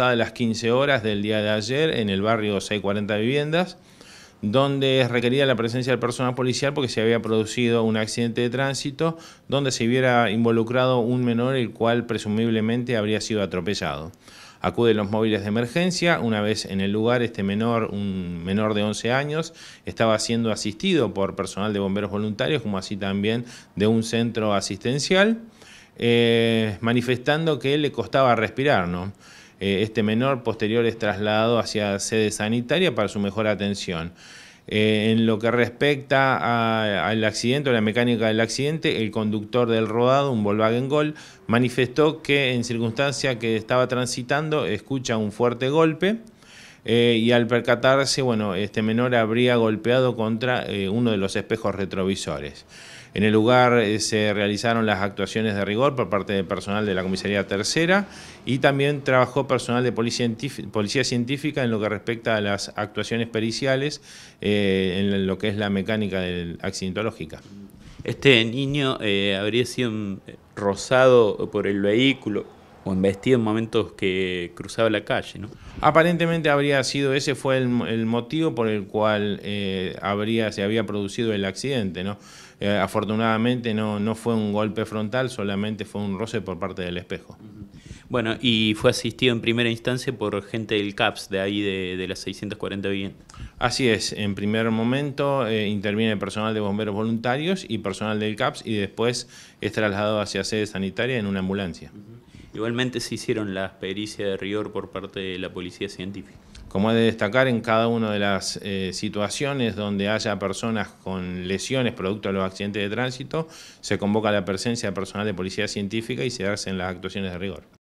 a las 15 horas del día de ayer en el barrio 640 Viviendas, donde es requerida la presencia del personal policial porque se había producido un accidente de tránsito donde se hubiera involucrado un menor el cual presumiblemente habría sido atropellado. Acuden los móviles de emergencia, una vez en el lugar este menor, un menor de 11 años, estaba siendo asistido por personal de bomberos voluntarios, como así también de un centro asistencial, eh, manifestando que le costaba respirar, ¿no? Eh, este menor posterior es trasladado hacia sede sanitaria para su mejor atención. Eh, en lo que respecta al accidente o la mecánica del accidente, el conductor del rodado, un Volkswagen Gol, manifestó que en circunstancia que estaba transitando escucha un fuerte golpe eh, y al percatarse, bueno, este menor habría golpeado contra eh, uno de los espejos retrovisores. En el lugar eh, se realizaron las actuaciones de rigor por parte del personal de la Comisaría Tercera y también trabajó personal de policía, científica en lo que respecta a las actuaciones periciales en lo que es la mecánica del, accidentológica. Este niño habría sido mm, rozado por el vehículo, o embestido en momentos que cruzaba la calle. ¿no? Aparentemente habría sido, ese fue el, motivo por el cual eh, habría, se había producido el accidente. ¿no? Eh, afortunadamente no, no fue un golpe frontal, solamente fue un roce por parte del espejo. Bueno, y fue asistido en primera instancia por gente del CAPS, de ahí de, de las 640 bien. Así es, en primer momento eh, interviene el personal de bomberos voluntarios y personal del CAPS y después es trasladado hacia sede sanitaria en una ambulancia. Igualmente se hicieron las pericias de rigor por parte de la policía científica. Como ha de destacar, en cada una de las eh, situaciones donde haya personas con lesiones producto de los accidentes de tránsito, se convoca la presencia de personal de policía científica y se hacen las actuaciones de rigor.